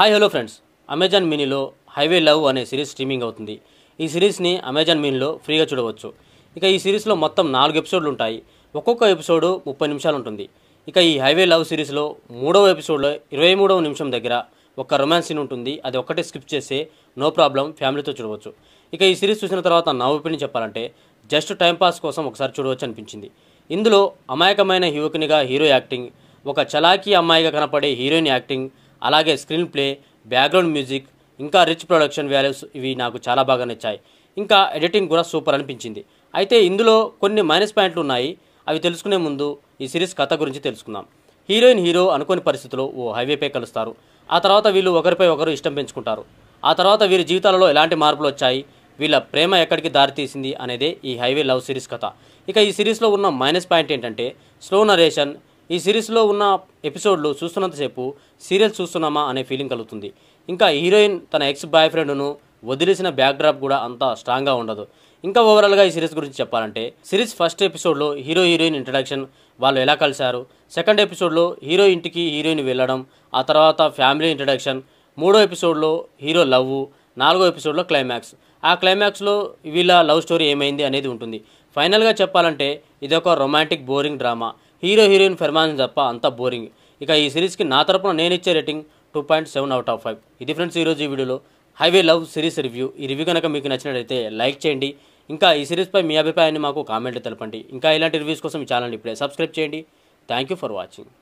hi hello friends Amazon మినీలో highway love అనే series streaming అవుతుంది ఈ సిరీస్ని అమెజాన్ మినీలో ఫ్రీగా చూడవచ్చు ఇక ఈ సిరీస్లో మొత్తం నాలుగు ఎపిసోడ్లు ఉంటాయి ఒక్కొక్క ఎపిసోడ్ ముప్పై నిమిషాలు ఉంటుంది ఇక ఈ హైవే లవ్ సిరీస్లో మూడవ ఎపిసోడ్లో ఇరవై మూడవ నిమిషం దగ్గర ఒక రొమాన్స్ సీన్ ఉంటుంది అది ఒక్కటే స్కిప్ చేస్తే నో ప్రాబ్లం ఫ్యామిలీతో చూడవచ్చు ఇక ఈ సిరీస్ చూసిన తర్వాత నా ఒపీనియన్ చెప్పాలంటే జస్ట్ టైంపాస్ కోసం ఒకసారి చూడవచ్చు అనిపించింది ఇందులో అమాయకమైన యువకునిగా హీరో యాక్టింగ్ ఒక చలాకీ అమ్మాయిగా కనపడే హీరోయిన్ యాక్టింగ్ అలాగే స్క్రీన్ ప్లే బ్యాక్గ్రౌండ్ మ్యూజిక్ ఇంకా రిచ్ ప్రొడక్షన్ వాల్యూస్ ఇవి నాకు చాలా బాగా నచ్చాయి ఇంకా ఎడిటింగ్ కూడా సూపర్ అనిపించింది అయితే ఇందులో కొన్ని మైనస్ పాయింట్లు ఉన్నాయి అవి తెలుసుకునే ముందు ఈ సిరీస్ కథ గురించి తెలుసుకుందాం హీరోయిన్ హీరో అనుకోని పరిస్థితులు ఓ హైవేపై కలుస్తారు ఆ తర్వాత వీళ్ళు ఒకరిపై ఒకరు ఇష్టం పెంచుకుంటారు ఆ తర్వాత వీరి జీవితాలలో ఎలాంటి మార్పులు వచ్చాయి వీళ్ళ ప్రేమ ఎక్కడికి దారితీసింది అనేదే ఈ హైవే లవ్ సిరీస్ కథ ఇక ఈ సిరీస్లో ఉన్న మైనస్ పాయింట్ ఏంటంటే స్లో నరేషన్ ఈ సిరీస్లో ఉన్న ఎపిసోడ్లు చూస్తున్నంతసేపు సీరియల్ చూస్తున్నామా అనే ఫీలింగ్ కలుగుతుంది ఇంకా హీరోయిన్ తన ఎక్స్ బాయ్ ఫ్రెండ్ను వదిలేసిన బ్యాక్డ్రాప్ కూడా అంత స్ట్రాంగ్గా ఉండదు ఇంకా ఓవరాల్గా ఈ సిరీస్ గురించి చెప్పాలంటే సిరీస్ ఫస్ట్ ఎపిసోడ్లో హీరో హీరోయిన్ ఇంట్రడక్షన్ వాళ్ళు ఎలా కలిశారు సెకండ్ ఎపిసోడ్లో హీరో ఇంటికి హీరోయిన్ వెళ్ళడం ఆ తర్వాత ఫ్యామిలీ ఇంట్రడక్షన్ మూడో ఎపిసోడ్లో హీరో లవ్ నాలుగో ఎపిసోడ్లో క్లైమాక్స్ ఆ క్లైమాక్స్లో వీళ్ళ లవ్ స్టోరీ ఏమైంది అనేది ఉంటుంది ఫైనల్గా చెప్పాలంటే ఇదొక romantic boring drama hero heroine performance తప్ప అంత బోరింగ్ ఇక ఈ సిరీస్కి నా తరపున నేను ఇచ్చే rating two point seven out of five ఇది ఫ్రెండ్స్ ఈరోజు ఈ వీడియోలో హైవే లవ్ సిరీస్ రివ్యూ ఈ రివ్యూ కనుక మీకు నచ్చినట్లయితే లైక్ చేయండి ఇంకా ఈ సిరీస్పై మీ అభిప్రాయాన్ని మాకు కామెంట్ తెలపండి ఇంకా ఇలాంటి రివ్యూస్ కోసం ఈ ఇప్పుడే సబ్స్క్రైబ్ చేయండి థ్యాంక్ యూ ఫర్ వాచింగ్